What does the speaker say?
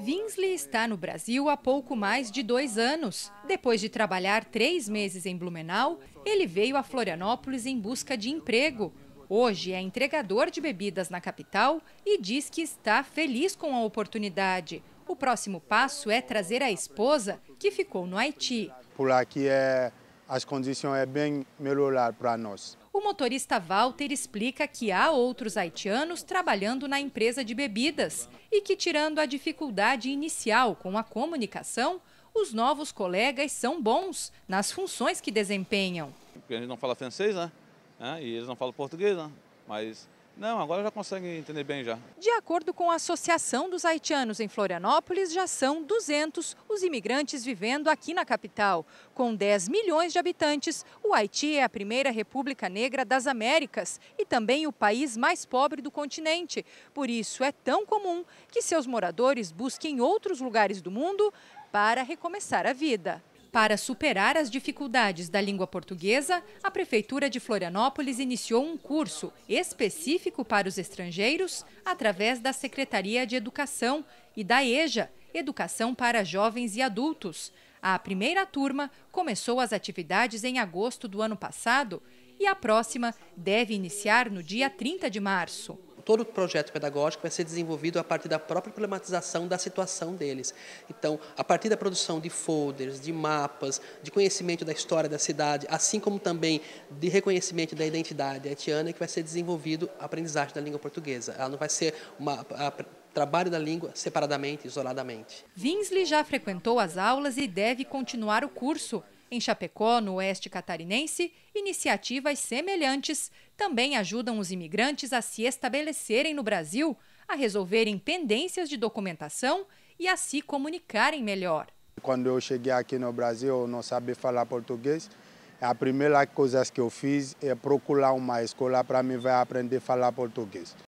Winsley está no Brasil há pouco mais de dois anos. Depois de trabalhar três meses em Blumenau, ele veio a Florianópolis em busca de emprego. Hoje é entregador de bebidas na capital e diz que está feliz com a oportunidade. O próximo passo é trazer a esposa, que ficou no Haiti. Por aqui é, as condições é bem melhorar para nós motorista Walter explica que há outros haitianos trabalhando na empresa de bebidas e que, tirando a dificuldade inicial com a comunicação, os novos colegas são bons nas funções que desempenham. Porque a gente não fala francês, né? E eles não falam português, né? Mas não, agora já consegue entender bem já. De acordo com a Associação dos Haitianos em Florianópolis, já são 200 os imigrantes vivendo aqui na capital. Com 10 milhões de habitantes, o Haiti é a primeira república negra das Américas e também o país mais pobre do continente. Por isso é tão comum que seus moradores busquem outros lugares do mundo para recomeçar a vida. Para superar as dificuldades da língua portuguesa, a Prefeitura de Florianópolis iniciou um curso específico para os estrangeiros através da Secretaria de Educação e da EJA, Educação para Jovens e Adultos. A primeira turma começou as atividades em agosto do ano passado e a próxima deve iniciar no dia 30 de março todo o projeto pedagógico vai ser desenvolvido a partir da própria problematização da situação deles. Então, a partir da produção de folders, de mapas, de conhecimento da história da cidade, assim como também de reconhecimento da identidade haitiana, é que vai ser desenvolvido a aprendizagem da língua portuguesa. Ela não vai ser uma a, trabalho da língua separadamente, isoladamente. Vinsley já frequentou as aulas e deve continuar o curso. Em Chapecó, no oeste catarinense, iniciativas semelhantes também ajudam os imigrantes a se estabelecerem no Brasil, a resolverem pendências de documentação e a se comunicarem melhor. Quando eu cheguei aqui no Brasil, eu não sabia falar português. A primeira coisa que eu fiz é procurar uma escola para me ver aprender a falar português.